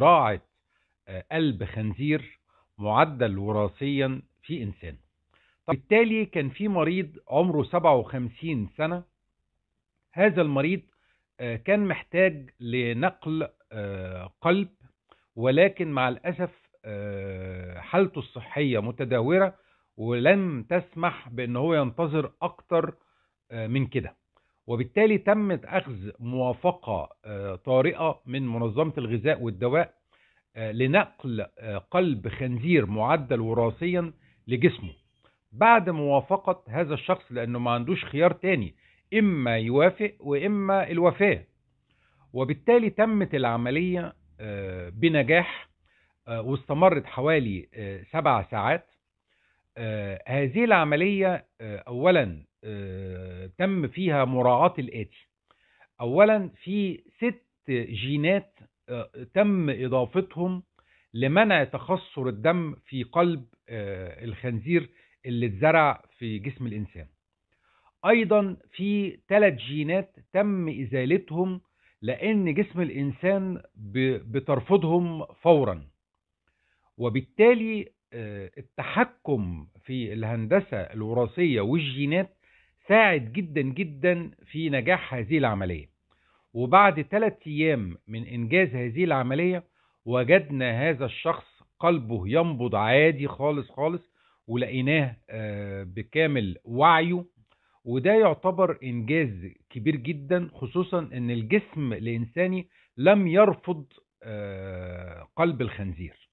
زراعة آه، قلب خنزير معدل وراثيا في إنسان بالتالي كان في مريض عمره 57 سنة هذا المريض آه، كان محتاج لنقل آه، قلب ولكن مع الأسف حالته الصحية متدهورة ولم تسمح بأن هو ينتظر أكتر من كده وبالتالي تمت أخذ موافقة آه، طارئة من منظمة الغذاء والدواء آه، لنقل آه، قلب خنزير معدل وراثيا لجسمه بعد موافقة هذا الشخص لأنه ما عندوش خيار تاني إما يوافق وإما الوفاة وبالتالي تمت العملية بنجاح واستمرت حوالي سبع ساعات آه، هذه العملية آه، أولا آه، تم فيها مراعاة الآتي أولا في ست جينات تم إضافتهم لمنع تخثر الدم في قلب الخنزير اللي اتزرع في جسم الإنسان أيضا في ثلاث جينات تم إزالتهم لأن جسم الإنسان بترفضهم فورا وبالتالي آه، التحكم في الهندسة الوراثية والجينات ساعد جدا جدا في نجاح هذه العملية وبعد ثلاثة أيام من إنجاز هذه العملية وجدنا هذا الشخص قلبه ينبض عادي خالص خالص ولقيناه آه، بكامل وعيه وده يعتبر إنجاز كبير جدا خصوصا أن الجسم الإنساني لم يرفض آه، قلب الخنزير